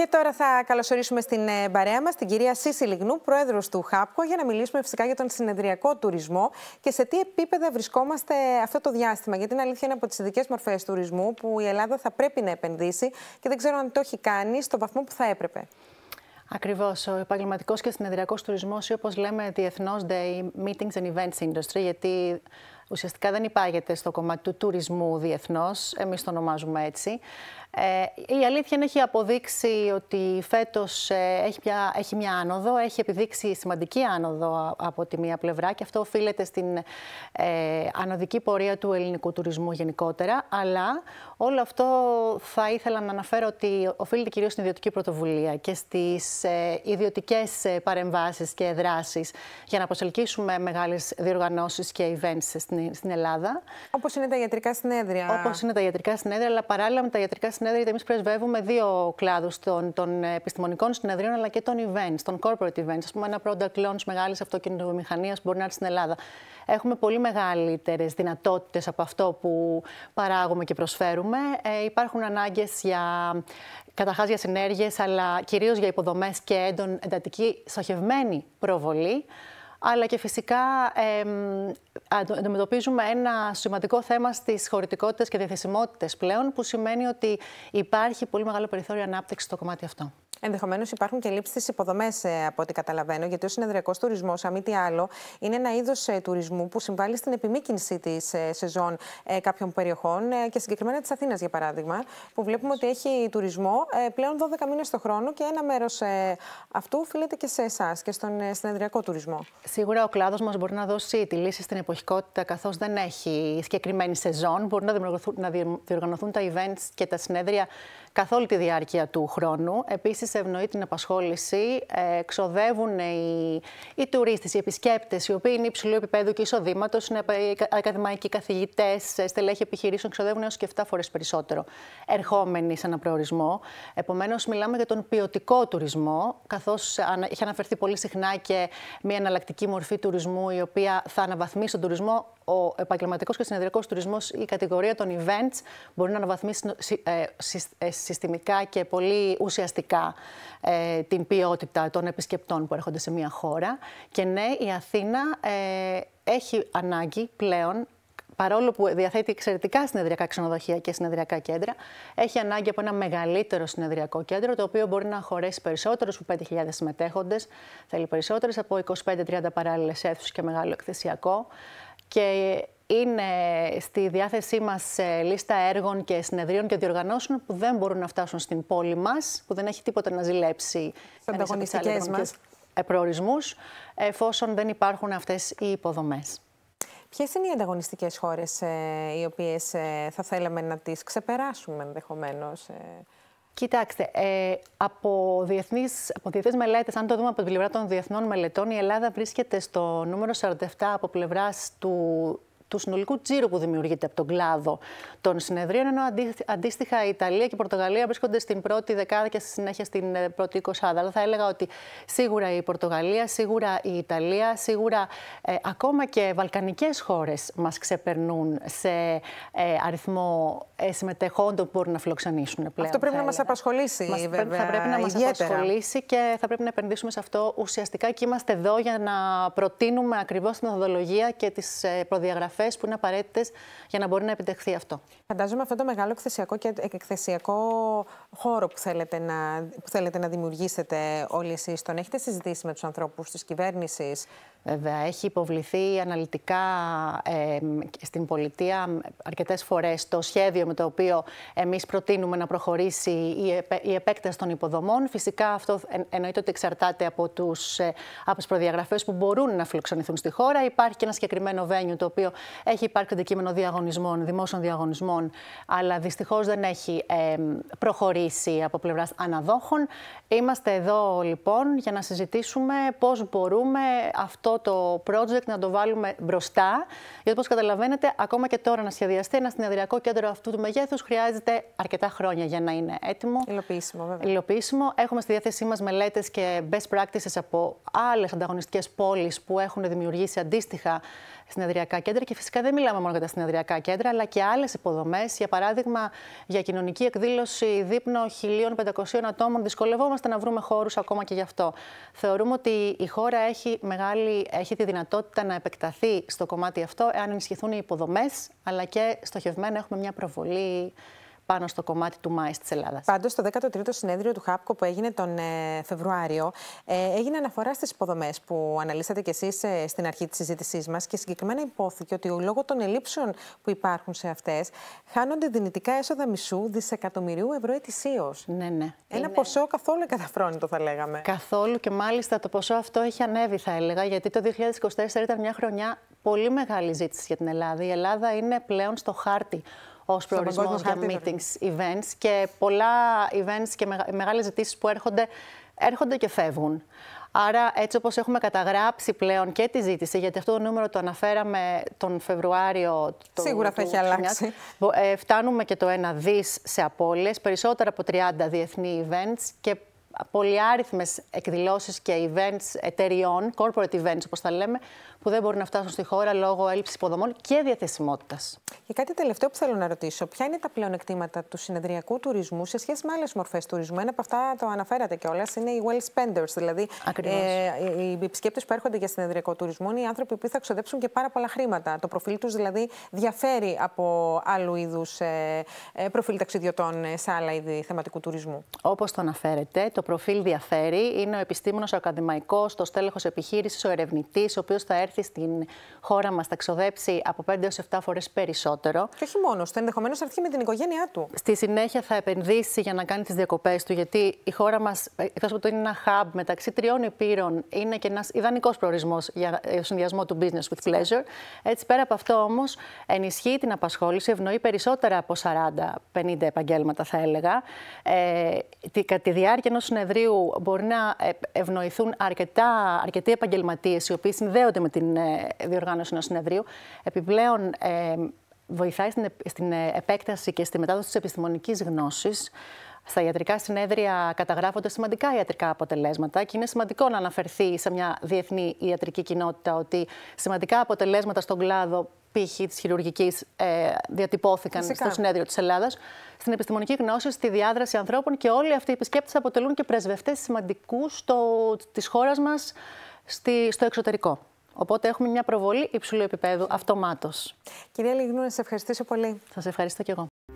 Και τώρα θα καλωσορίσουμε στην ε, παρέα μας την κυρία Σίση Λιγνού, πρόεδρος του ΧΑΠΚΟ, για να μιλήσουμε φυσικά για τον συνεδριακό τουρισμό και σε τι επίπεδα βρισκόμαστε αυτό το διάστημα. Γιατί είναι αλήθεια είναι από τις ειδικές μορφές τουρισμού που η Ελλάδα θα πρέπει να επενδύσει και δεν ξέρω αν το έχει κάνει στο βαθμό που θα έπρεπε. Ακριβώς. Ο επαγγελματικός και συνεδριακός τουρισμός, ή όπως λέμε διεθνώς, day meetings and events industry, γιατί ουσιαστικά δεν υπάγεται στο κομμάτι του τουρισμού διεθνώς. Εμείς το ονομάζουμε έτσι. Ε, η αλήθεια είναι έχει αποδείξει ότι φέτος ε, έχει, έχει μια άνοδο, έχει επιδείξει σημαντική άνοδο από τη μία πλευρά και αυτό οφείλεται στην ε, ανωδική πορεία του ελληνικού τουρισμού γενικότερα. Αλλά όλο αυτό θα ήθελα να αναφέρω ότι οφείλεται κυρίως στην ιδιωτική πρωτοβουλία και στις ε, ιδιωτικές ε, παρεμβάσεις και δράσεις για να προσελκύσουμε μεγάλες διοργανώσεις και events στην στην, Ελλάδα. Όπως είναι τα ιατρικά συνέδρια. Όπως είναι τα ιατρικά συνέδρια, αλλά παράλληλα με τα ιατρικά συνέδρια, εμείς πρεσβεύουμε δύο κλάδους των, των επιστημονικών συνεδρίων αλλά και των events, των corporate events. Ας πούμε, ένα product launch μεγάλης αυτοκινητοβιομηχανίας που μπορεί να έρθει στην Ελλάδα. Έχουμε πολύ μεγαλύτερες δυνατότητες από αυτό που παράγουμε και προσφέρουμε. Ε, υπάρχουν ανάγκες για καταρχάς για αλλά κυρίως για υποδομές και έντον εντατική στοχευμένη προβολή αλλά και φυσικά αντιμετωπίζουμε ένα σημαντικό θέμα στις χωρητικότητες και διαθεσιμότητες πλέον, που σημαίνει ότι υπάρχει πολύ μεγάλο περιθώριο ανάπτυξης στο κομμάτι αυτό. Ενδεχομένως υπάρχουν και λήψεις στις υποδομές, ε, από ό,τι καταλαβαίνω, γιατί ο συνεδριακός τουρισμός, αν μη τι άλλο, είναι ένα είδος ε, τουρισμού που συμβάλλει στην επιμήκυνση της ε, σεζόν κάποιων περιοχών και συγκεκριμένα της Αθήνας, για παράδειγμα, που βλέπουμε ότι έχει τουρισμό πλέον 12 μήνες το χρόνο και ένα μέρος αυτού οφείλεται και σε εσάς και στον συνεδριακό τουρισμό. Σίγουρα ο κλάδος μας μπορεί να δώσει τη λύση στην εποχικότητα, καθώς δεν έχει συγκεκριμένη σεζόν. Μπορούν να διοργανωθούν τα events και τα συνέδρια καθ' όλη τη διάρκεια του χρόνου. Επίσης, σε ευνοεί την απασχόληση. Ε, ξοδεύουν οι, οι τουρίστες, οι επισκέπτες, οι οποίοι είναι υψηλού επίπεδου και εισοδήματος, είναι ακαδημαϊκοί καθηγητές, ε, στελέχοι επιχειρήσεων, ξοδεύουν έως και 7 φορές περισσότερο ερχόμενοι σε ένα προορισμό. Επομένως, μιλάμε για τον ποιοτικό τουρισμό, καθώς είχε αναφερθεί πολύ συχνά και μια εναλλακτική μορφή τουρισμού, η οποία θα αναβαθμίσει τον τουρισμό ο επαγγελματικός και συνεδριακός τουρισμός, η κατηγορία των events μπορεί να αναβαθμίσει ε, ε, ε, συστημικά και πολύ ουσιαστικά την ποιότητα των επισκεπτών που έρχονται σε μια χώρα. Και ναι, η Αθήνα έχει ανάγκη πλέον παρόλο που διαθέτει εξαιρετικά συνεδριακά ξενοδοχεία και συνεδριακά κέντρα, έχει ανάγκη από ένα μεγαλύτερο συνεδριακό κέντρο, το οποίο μπορεί να χωρέσει περισσότερους από 5.000 συμμετέχοντες, θέλει περισσότερες από 25-30 παράλληλες αίθουσες και μεγάλο εκθεσιακό και είναι στη διάθεσή μας ε, λίστα έργων και συνεδρίων και διοργανώσεων που δεν μπορούν να φτάσουν στην πόλη μας, που δεν έχει τίποτα να ζηλέψει. από ανταγωνιστικές μας. Ε, προορισμούς, εφόσον δεν υπάρχουν αυτές οι υποδομές. Ποιες είναι οι ανταγωνιστικές χώρες ε, οι οποίες θα θέλαμε να τις ξεπεράσουμε ενδεχομένως, Κοιτάξτε, ε, από, διεθνείς, από διεθνείς μελέτες, αν το δούμε από την πλευρά των διεθνών μελετών, η Ελλάδα βρίσκεται στο νούμερο 47 από πλευράς του του συνολικού τζίρου που δημιουργείται από τον κλάδο των συνεδρίων, ενώ αντίστοιχα η Ιταλία και η Πορτογαλία βρίσκονται στην πρώτη δεκάδα και στη συνέχεια στην ε, πρώτη εικοσάδα. Αλλά θα έλεγα ότι σίγουρα η Πορτογαλία, σίγουρα η Ιταλία, σίγουρα ε, ακόμα και βαλκανικές χώρες μας ξεπερνούν σε ε, αριθμό ε, συμμετεχόντων που μπορούν να φιλοξενήσουν πλέον. Αυτό πρέπει να μας απασχολήσει βέβαια Θα πρέπει να μας απασχολήσει και θα πρέπει να επενδύσουμε σε αυτό ουσιαστικά και είμαστε εδώ για να προτείνουμε ακριβώς την οδολογία και τις ε, προδιαγραφές που είναι απαραίτητες για να μπορεί να επιτευχθεί αυτό. Φαντάζομαι αυτό το μεγάλο εκθεσιακό και εκθεσιακό χώρο που θέλετε να, που θέλετε να δημιουργήσετε όλοι εσείς, τον έχετε συζητήσει με τους ανθρώπους της κυβέρνησης, Βέβαια, έχει υποβληθεί αναλυτικά ε, στην πολιτεία αρκετές φορές το σχέδιο με το οποίο εμείς προτείνουμε να προχωρήσει η, επέ, η επέκταση των υποδομών. Φυσικά αυτό εν, εννοείται ότι εξαρτάται από, τους, ε, τις προδιαγραφές που μπορούν να φιλοξενηθούν στη χώρα. Υπάρχει και ένα συγκεκριμένο βένιο το οποίο έχει υπάρξει αντικείμενο διαγωνισμών, δημόσιων διαγωνισμών, αλλά δυστυχώς δεν έχει ε, προχωρήσει από πλευράς αναδόχων. Είμαστε εδώ λοιπόν για να συζητήσουμε πώς μπορούμε αυτό το project να το βάλουμε μπροστά. Γιατί, όπως καταλαβαίνετε, ακόμα και τώρα να σχεδιαστεί ένα συνεδριακό κέντρο αυτού του μεγέθους χρειάζεται αρκετά χρόνια για να είναι έτοιμο. Υλοποιήσιμο, βέβαια. Έχουμε στη διάθεσή μας μελέτες και best practices από άλλες ανταγωνιστικές πόλεις που έχουν δημιουργήσει αντίστοιχα συνεδριακά κέντρα. Και φυσικά δεν μιλάμε μόνο για τα συνεδριακά κέντρα, αλλά και άλλες υποδομές. Για παράδειγμα, για κοινωνική εκδήλωση δείπνο 1.500 ατόμων, δυσκολευόμαστε να βρούμε χώρους ακόμα και γι' αυτό. Θεωρούμε ότι η χώρα έχει, μεγάλη, έχει τη δυνατότητα να επεκταθεί στο κομμάτι αυτό, εάν ενισχυθούν οι υποδομές, αλλά και στοχευμένα έχουμε μια προβολή πάνω στο κομμάτι του ΜΑΕΣ της Ελλάδας. Πάντως, το 13ο συνέδριο του ΧΑΠΚΟ που έγινε τον ε, Φεβρουάριο, ε, έγινε αναφορά στις υποδομές που αναλύσατε κι εσείς ε, στην αρχή της συζήτησής μας και συγκεκριμένα υπόθηκε ότι λόγω των ελλείψεων που υπάρχουν σε αυτές, χάνονται δυνητικά έσοδα μισού δισεκατομμυρίου ευρώ ετησίως. Ναι, ναι. Ένα ποσό καθόλου καταφρόνητο, θα λέγαμε. Καθόλου και μάλιστα το ποσό αυτό έχει ανέβει, θα έλεγα, γιατί το 2024 ήταν μια χρονιά πολύ μεγάλη ζήτηση για την Ελλάδα. Η Ελλάδα είναι πλέον στο χάρτη ως προορισμό για meetings, events και πολλά events και μεγάλες ζητήσεις που έρχονται, έρχονται και φεύγουν. Άρα, έτσι όπως έχουμε καταγράψει πλέον και τη ζήτηση, γιατί αυτό το νούμερο το αναφέραμε τον Φεβρουάριο. Το, Σίγουρα θα έχει αλλάξει. Ε, φτάνουμε και το ένα δις σε απώλειες, περισσότερα από 30 διεθνή events και πολυάριθμες εκδηλώσεις και events εταιριών, corporate events όπως τα λέμε, που δεν μπορούν να φτάσουν στη χώρα λόγω έλλειψης υποδομών και διαθεσιμότητας. Και κάτι τελευταίο που θέλω να ρωτήσω. Ποια είναι τα πλεονεκτήματα του συνεδριακού τουρισμού σε σχέση με άλλες μορφές τουρισμού. Ένα από αυτά το αναφέρατε κιόλας είναι οι well spenders. Δηλαδή, ε, οι επισκέπτες που έρχονται για συνεδριακό τουρισμό είναι οι άνθρωποι που θα ξοδέψουν και πάρα πολλά χρήματα. Το προφίλ τους δηλαδή διαφέρει από άλλου είδους ε, ε, προφίλ ταξιδιωτών σε άλλα είδη θεματικού τουρισμού. Όπως το αναφέρετε, το προφίλ διαφέρει. Είναι ο επιστήμονο ο ακαδημαϊκός, το στέλεχος επιχείρησης, ο ερευνητής, ο οποίος θα έρθει στην χώρα μας, θα ξοδέψει από 5 έω 7 φορές περισσότερο. Και όχι μόνος, θα ενδεχομένως έρθει με την οικογένειά του. Στη συνέχεια θα επενδύσει για να κάνει τις διακοπές του, γιατί η χώρα μας, εκτός από το είναι ένα hub μεταξύ τριών επίρων, είναι και ένας ιδανικός προορισμός για το ε, συνδυασμό του business with pleasure. Έτσι, πέρα από αυτό όμως, ενισχύει την απασχόληση, ευνοεί περισσότερα από 40-50 επαγγέλματα, θα έλεγα. Ε, κατά τη διάρκεια ενός μπορεί να ε, ευνοηθούν αρκετά, αρκετοί επαγγελματίες οι οποίοι συνδέονται με την ε, διοργάνωση ενός συνεδρίου. Επιπλέον, ε, βοηθάει στην, στην επέκταση και στη μετάδοση της επιστημονικής γνώσης. Στα ιατρικά συνέδρια καταγράφονται σημαντικά ιατρικά αποτελέσματα και είναι σημαντικό να αναφερθεί σε μια διεθνή ιατρική κοινότητα ότι σημαντικά αποτελέσματα στον κλάδο π.χ. της χειρουργικής ε, διατυπώθηκαν στο συνέδριο της Ελλάδας, στην επιστημονική γνώση, στη διάδραση ανθρώπων και όλοι αυτοί οι επισκέπτες αποτελούν και πρεσβευτές σημαντικούς της χώρας μας στο εξωτερικό. Οπότε έχουμε μια προβολή υψηλού επίπεδου αυτομάτως. Κυρία Λιγνού, να σα ευχαριστήσω πολύ. Σας ευχαριστώ και εγώ.